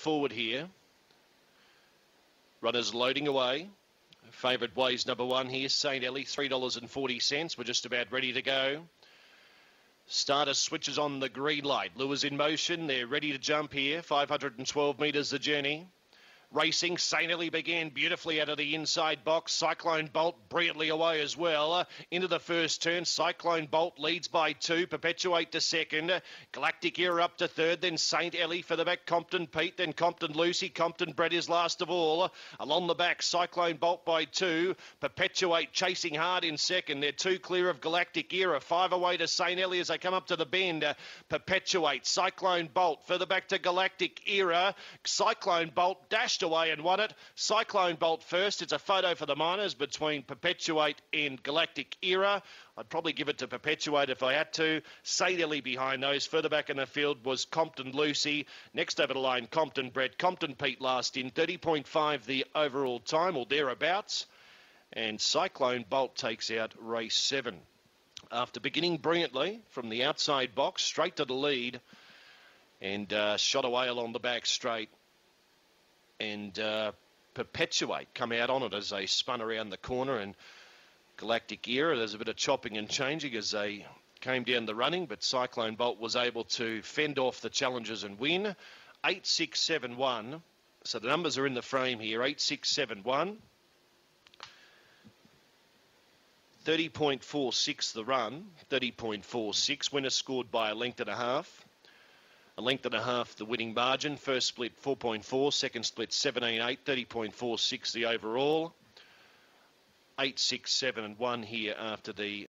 forward here. Runners loading away. Favoured ways number one here, St. Ellie, $3.40. We're just about ready to go. Starter switches on the green light. Lures in motion. They're ready to jump here. 512 metres the journey. Racing sanely began beautifully out of the inside box. Cyclone Bolt brilliantly away as well. Into the first turn, Cyclone Bolt leads by two. Perpetuate to second. Galactic Era up to third. Then Saint Ellie for the back. Compton Pete. Then Compton Lucy. Compton Brett is last of all. Along the back, Cyclone Bolt by two. Perpetuate chasing hard in second. They're two clear of Galactic Era. Five away to Saint Ellie as they come up to the bend. Perpetuate, Cyclone Bolt. Further back to Galactic Era. Cyclone Bolt dashed away and won it. Cyclone Bolt first. It's a photo for the miners between Perpetuate and Galactic Era. I'd probably give it to Perpetuate if I had to. Sailorly behind those. Further back in the field was Compton Lucy. Next over the line, Compton Brett. Compton Pete last in 30.5 the overall time or thereabouts. And Cyclone Bolt takes out race seven. After beginning brilliantly from the outside box, straight to the lead, and uh, shot away along the back straight and uh, Perpetuate come out on it as they spun around the corner and Galactic Era. There's a bit of chopping and changing as they came down the running, but Cyclone Bolt was able to fend off the challengers and win. 8 6 7 1. So the numbers are in the frame here 8 6 7 1. 30.46 the run, 30.46. Winner scored by a length and a half a length and a half the winning margin. First split 4.4, second split 17.8, 30.46 the overall. 8, 6, 7 and 1 here after the